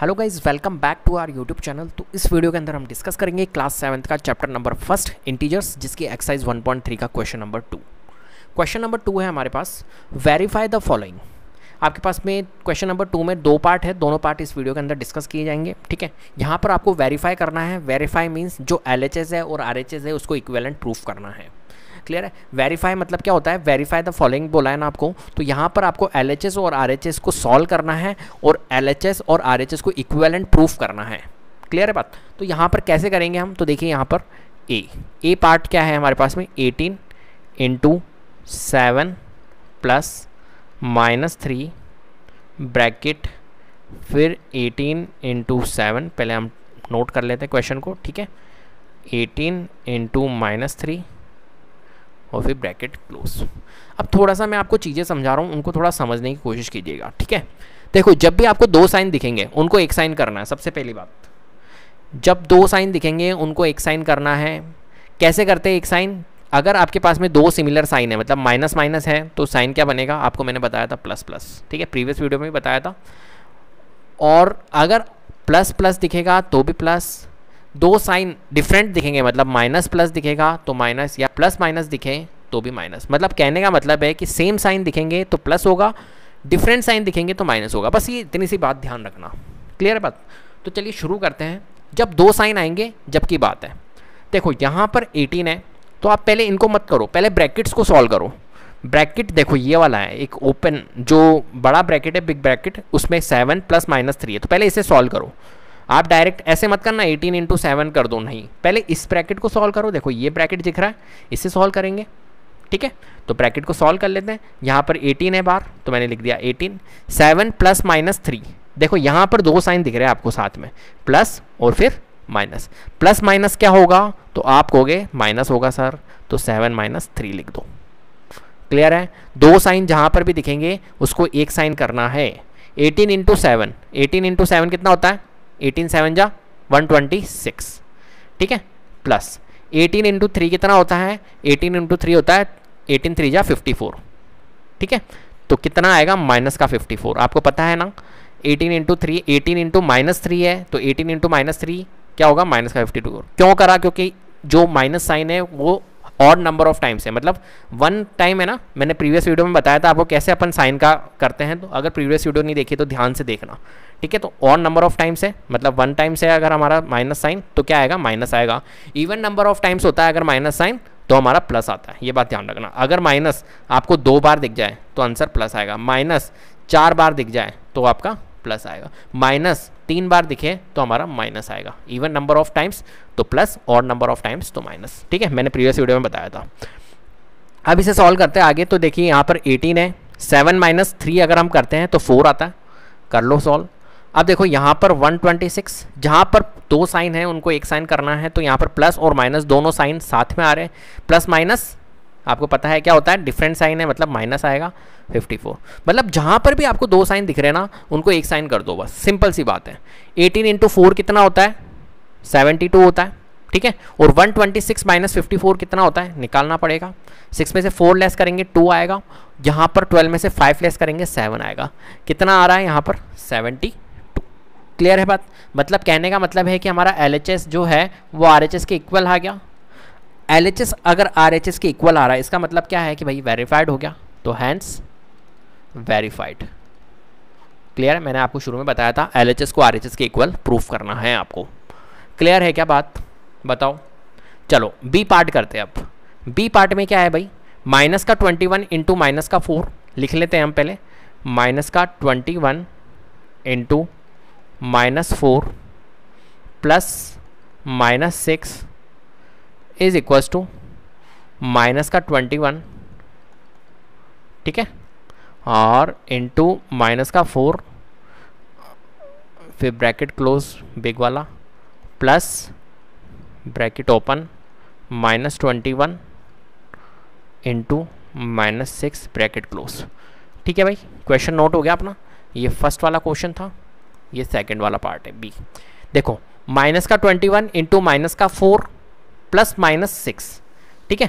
hello guys welcome back to our YouTube channel तो इस वीडियो के अंदर हम डिस्कस करेंगे क्लास सेवन्थ का चैप्टर नंबर फर्स्ट इंटीजर्स जिसकी एक्सरसाइज 1.3 का question number two question number two है हमारे पास वेरीफाई द फॉलोइंग आपके पास में क्वेश्चन नंबर टू में दो पार्ट है दोनों पार्ट इस वीडियो के अंदर डिस्कस किए जाएंगे ठीक है यहाँ पर आपको वेरीफाई करना है वेरीफाई मीन्स जो एल है और आर है उसको इक्वेलेंट प्रूफ करना है क्लियर है वेरीफाई मतलब क्या होता है वेरीफाई द फॉलोइंग बोला है ना आपको तो यहाँ पर आपको एल और आर को सॉल्व करना है और एल और आर को इक्वेलेंट प्रूफ करना है क्लियर है बात तो यहाँ पर कैसे करेंगे हम तो देखिए यहाँ पर ए ए पार्ट क्या है हमारे पास में eighteen into seven plus minus three bracket फिर एटीन इंटू सेवन पहले हम नोट कर लेते हैं क्वेश्चन को ठीक है एटीन इंटू माइनस थ्री और फिर ब्रैकेट क्लोज अब थोड़ा सा मैं आपको चीज़ें समझा रहा हूँ उनको थोड़ा समझने की कोशिश कीजिएगा ठीक है देखो जब भी आपको दो साइन दिखेंगे उनको एक साइन करना है सबसे पहली बात जब दो साइन दिखेंगे उनको एक साइन करना है कैसे करते हैं एक साइन अगर आपके पास में दो सिमिलर साइन है मतलब माइनस माइनस है तो साइन क्या बनेगा आपको मैंने बताया था प्लस प्लस ठीक है प्रीवियस वीडियो में भी बताया था और अगर प्लस प्लस दिखेगा तो भी प्लस दो साइन डिफरेंट दिखेंगे मतलब माइनस प्लस दिखेगा तो माइनस या प्लस माइनस दिखें तो भी माइनस मतलब कहने का मतलब है कि सेम साइन दिखेंगे तो प्लस होगा डिफरेंट साइन दिखेंगे तो माइनस होगा बस ये इतनी सी बात ध्यान रखना क्लियर है बात तो चलिए शुरू करते हैं जब दो साइन आएंगे जबकि बात है देखो यहाँ पर 18 है तो आप पहले इनको मत करो पहले ब्रैकेट्स को सॉल्व करो ब्रैकेट देखो ये वाला है एक ओपन जो बड़ा ब्रैकेट है बिग ब्रैकेट उसमें सेवन प्लस माइनस थ्री है तो पहले इसे सॉल्व करो आप डायरेक्ट ऐसे मत करना 18 इंटू सेवन कर दो नहीं पहले इस ब्रैकेट को सॉल्व करो देखो ये ब्रैकेट दिख रहा है इसे सॉल्व करेंगे ठीक है तो ब्रैकेट को सॉल्व कर लेते हैं यहाँ पर 18 है बार तो मैंने लिख दिया 18 सेवन प्लस माइनस थ्री देखो यहाँ पर दो साइन दिख रहे हैं आपको साथ में प्लस और फिर माइनस प्लस माइनस क्या होगा तो आप कहोगे माइनस होगा सर तो सेवन माइनस थ्री लिख दो क्लियर है दो साइन जहाँ पर भी दिखेंगे उसको एक साइन करना है eighteen into seven eighteen into seven कितना होता है एटीन सेवन जा वन ट्वेंटी सिक्स ठीक है प्लस एटीन इंटू थ्री कितना होता है एटीन इंटू थ्री होता है एटीन थ्री जा फिफ्टी फोर ठीक है तो कितना आएगा माइनस का फिफ्टी फोर आपको पता है ना eighteen into three eighteen into minus three है तो एटीन इंटू माइनस थ्री क्या होगा माइनस का फिफ्टी टू क्यों करा क्योंकि जो माइनस साइन है वो और नंबर ऑफ टाइम्स है मतलब वन टाइम है ना मैंने प्रीवियस वीडियो में बताया था आपको कैसे अपन साइन का करते हैं तो अगर प्रीवियस वीडियो नहीं देखी तो ध्यान से देखना ठीक है तो और नंबर ऑफ टाइम्स है मतलब वन टाइम्स है अगर हमारा माइनस साइन तो क्या आएगा माइनस आएगा इवन नंबर ऑफ टाइम्स होता है अगर माइनस साइन तो हमारा प्लस आता है ये बात ध्यान रखना अगर माइनस आपको दो बार दिख जाए तो आंसर प्लस आएगा माइनस चार बार दिख जाए तो आपका प्लस आएगा माइनस तीन बार दिखे तो हमारा माइनस आएगा इवन नंबर ऑफ टाइम्स तो प्लस और नंबर ऑफ टाइम्स तो माइनस ठीक है मैंने प्रीवियस वीडियो में बताया था अब इसे सॉल्व करते हैं आगे तो देखिए यहाँ पर 18 है 7 माइनस थ्री अगर हम करते हैं तो 4 आता है कर लो सॉल्व अब देखो यहाँ पर 126 जहाँ पर दो साइन है उनको एक साइन करना है तो यहाँ पर प्लस और माइनस दोनों साइन साथ में आ रहे हैं प्लस माइनस आपको पता है क्या होता है डिफरेंट साइन है मतलब माइनस आएगा 54 मतलब जहाँ पर भी आपको दो साइन दिख रहे हैं ना उनको एक साइन कर दो बस सिंपल सी बात है 18 इंटू फोर कितना होता है 72 होता है ठीक है और 126 ट्वेंटी सिक्स माइनस फिफ्टी कितना होता है निकालना पड़ेगा सिक्स में से फोर लेस करेंगे टू आएगा यहाँ पर ट्वेल्व में से फाइव लेस करेंगे सेवन आएगा कितना आ रहा है यहाँ पर सेवेंटी क्लियर है बात मतलब कहने का मतलब है कि हमारा एल जो है वो आर के इक्वल आ गया एल अगर आर के इक्वल आ रहा है इसका मतलब क्या है कि भाई वेरीफाइड हो गया तो हैंड्स वेरीफाइड क्लियर है मैंने आपको शुरू में बताया था एल को आर के इक्वल प्रूफ करना है आपको क्लियर है क्या बात बताओ चलो बी पार्ट करते हैं अब बी पार्ट में क्या है भाई माइनस का 21 वन इंटू माइनस का 4 लिख लेते हैं हम पहले माइनस का 21 one into minus four plus minus six is equals to minus का ट्वेंटी वन ठीक है और इंटू माइनस का फोर फिर ब्रैकेट क्लोज बिग वाला plus bracket open minus twenty one into minus six bracket close ठीक है भाई क्वेश्चन नोट हो गया अपना ये फर्स्ट वाला क्वेश्चन था ये सेकंड वाला पार्ट है बी देखो माइनस का ट्वेंटी वन इंटू माइनस का फोर प्लस माइनस सिक्स ठीक है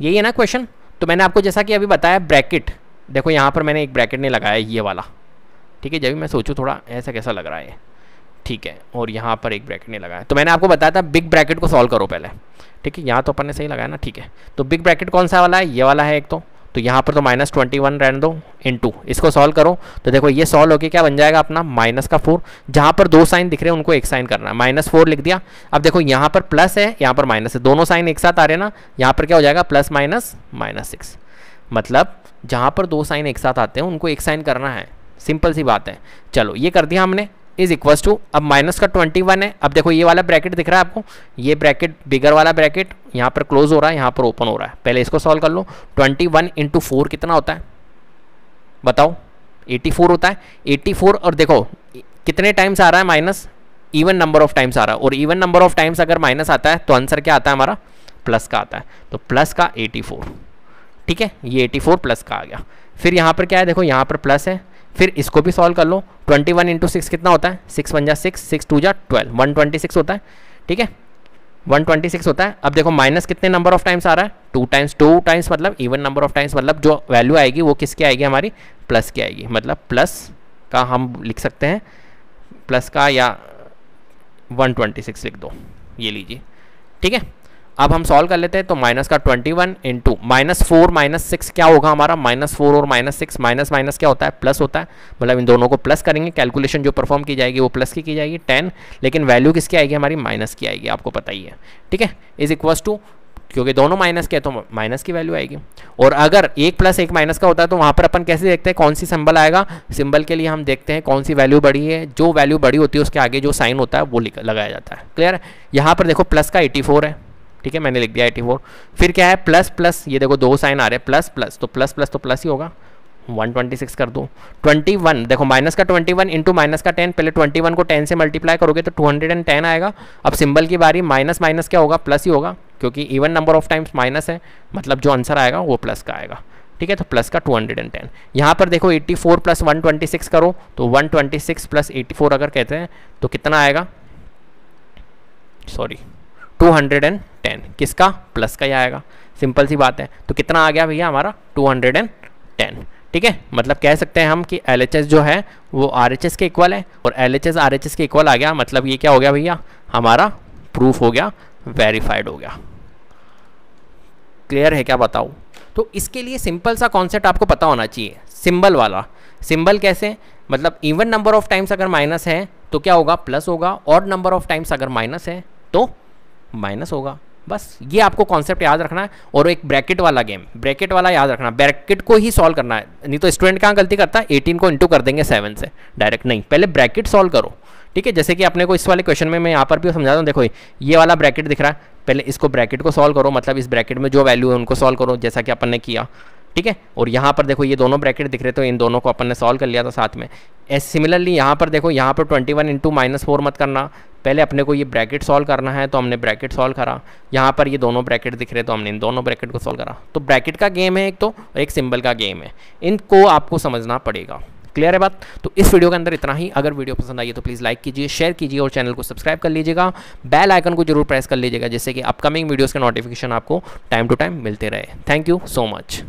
यही है ना क्वेश्चन तो मैंने आपको जैसा कि अभी बताया ब्रैकेट देखो यहाँ पर मैंने एक ब्रैकेट नहीं लगाया ये वाला ठीक है जब भी मैं सोचूँ थोड़ा ऐसा कैसा लग रहा है ठीक है और यहाँ पर एक ब्रैकेट नहीं लगाया तो मैंने आपको बताया था बिग ब्रैकेट को सॉल्व करो पहले ठीक है यहाँ तो अपन ने सही लगाया ना ठीक है तो बिग ब्रैकेट कौन सा वाला है ये वाला है एक तो तो यहाँ पर तो माइनस ट्वेंटी वन रहने दो इन टू इसको सॉल्व करो तो देखो ये सॉल्व होके क्या बन जाएगा अपना माइनस का फोर जहाँ पर दो साइन दिख रहे हैं उनको एक साइन करना है माइनस फोर लिख दिया अब देखो यहाँ पर प्लस है यहाँ पर माइनस है दोनों साइन एक साथ आ रहे हैं ना यहाँ पर क्या हो जाएगा प्लस माइनस माइनस सिक्स मतलब जहाँ पर दो साइन एक साथ आते हैं उनको एक साइन करना है सिंपल सी बात है चलो ये कर दिया हमने इज इक्वल टू अब माइनस का ट्वेंटी वन है अब देखो ये वाला ब्रैकेट दिख रहा है आपको ये ब्रैकेट बिगर वाला ब्रैकेट यहाँ पर क्लोज हो रहा है यहाँ पर ओपन हो रहा है पहले इसको सॉल्व कर लो ट्वेंटी वन इंटू फोर कितना होता है बताओ एटी फोर होता है एटी फोर और देखो कितने टाइम्स आ रहा है minus even number of times आ रहा है और इवन नंबर ऑफ टाइम्स अगर माइनस आता है तो आंसर क्या आता है हमारा प्लस का आता है तो प्लस का एटी फोर ठीक है ये एटी फोर प्लस का आ गया फिर यहाँ पर क्या है देखो यहाँ पर प्लस है फिर इसको भी सॉल्व कर लो 21 वन इंटू सिक्स कितना होता है सिक्स वन जा सिक्स सिक्स टू जा ट्वेल्व वन ट्वेंटी सिक्स होता है ठीक है वन ट्वेंटी सिक्स होता है अब देखो माइनस कितने नंबर ऑफ टाइम्स आ रहा है टू टाइम्स टू टाइम्स मतलब इवन नंबर ऑफ टाइम्स मतलब जो वैल्यू आएगी वो किसकी आएगी हमारी प्लस की आएगी मतलब प्लस का हम लिख सकते हैं प्लस का या 126 लिख दो ये लीजिए ठीक है अब हम सॉल्व कर लेते हैं तो माइनस का twenty one into minus four minus six क्या होगा हमारा माइनस फोर और माइनस सिक्स माइनस माइनस क्या होता है प्लस होता है मतलब इन दोनों को प्लस करेंगे कैलकुलेशन जो परफॉर्म की जाएगी वो प्लस की की जाएगी टेन लेकिन वैल्यू किसकी आएगी हमारी माइनस की आएगी आपको पता ही है ठीक है इज इक्वल्स टू क्योंकि दोनों माइनस के हैं तो माइनस की वैल्यू आएगी और अगर एक प्लस एक माइनस का होता है तो वहाँ पर अपन कैसे देखते हैं कौन सी सिंबल आएगा सिंबल के लिए हम देखते हैं कौन सी वैल्यू बड़ी है जो वैल्यू बड़ी होती है उसके आगे जो साइन होता है वो लगाया जाता है क्लियर यहाँ पर देखो प्लस का एटी है ठीक है मैंने लिख दिया एटी फोर फिर क्या है प्लस प्लस ये देखो दो साइन आ रहे हैं प्लस प्लस तो प्लस प्लस तो प्लस ही होगा 126 कर दो 21 देखो माइनस का 21 वन इंटू माइनस का 10 पहले 21 को 10 से मल्टीप्लाई करोगे तो 210 आएगा अब सिंबल की बारी माइनस माइनस क्या होगा प्लस ही होगा क्योंकि even number of times minus है मतलब जो आंसर आएगा वो प्लस का आएगा ठीक है तो प्लस का 210 यहाँ पर देखो 84 फोर प्लस वन करो तो 126 ट्वेंटी सिक्स प्लस एटी अगर कहते हैं तो कितना आएगा सॉरी टू टेन किसका प्लस का ही आएगा सिंपल सी बात है तो कितना आ गया भैया हमारा टू हंड्रेड एंड टेन ठीक है मतलब कह सकते हैं हम कि एल जो है वो आर के इक्वल है और एल एच के इक्वल आ गया मतलब ये क्या हो गया भैया हमारा प्रूफ हो गया वेरीफाइड हो गया क्लियर है क्या बताओ तो इसके लिए सिंपल सा कॉन्सेप्ट आपको पता होना चाहिए सिंबल वाला सिंबल कैसे मतलब इवन नंबर ऑफ टाइम्स अगर माइनस है तो क्या होगा प्लस होगा और नंबर ऑफ टाइम्स अगर माइनस है तो माइनस होगा बस ये आपको कॉन्सेप्ट याद रखना है और एक ब्रैकेट वाला गेम ब्रैकेट वाला याद रखना ब्रैकेट को ही सॉल्व करना है नहीं तो स्टूडेंट कहाँ गलती करता है एटीन को इंटू कर देंगे सेवन से डायरेक्ट नहीं पहले ब्रैकेट सॉल्व करो ठीक है जैसे कि अपने को इस वाले क्वेश्चन में मैं यहाँ पर भी समझाता हूँ देखो ये वाला ब्रैकेट दिख रहा है पहले इसको ब्रैकेट को सॉल्व करो मतलब इस ब्रैकेट में जो वैल्यू है उनको सॉल्व करो जैसा कि अपन ने किया ठीक है और यहाँ पर देखो ये दोनों ब्रैकेट दिख रहे थे इन दोनों को अपन ने सॉल्व कर लिया था साथ में एस सिमिलरली यहाँ पर देखो यहाँ पर 21 वन इंटू माइनस फोर मत करना पहले अपने को ये ब्रैकेट सॉल्व करना है तो हमने ब्रैकेट सॉल्व करा यहाँ पर ये दोनों ब्रैकेट दिख रहे तो हमने इन दोनों ब्रैकेट को सॉल्व करा तो ब्रैकेट का गेम है एक तो और एक सिंबल का गेम है इनको आपको समझना पड़ेगा क्लियर है बात तो इस वीडियो के अंदर इतना ही अगर वीडियो पसंद आई है तो प्लीज़ लाइक कीजिए शेयर कीजिए और चैनल को सब्सक्राइब कर लीजिएगा बेल आइकन को जरूर प्रेस कर लीजिएगा जिससे कि अपकमिंग वीडियोज़ के नोटिफिकेशन आपको टाइम टू टाइम मिलते रहे थैंक यू सो मच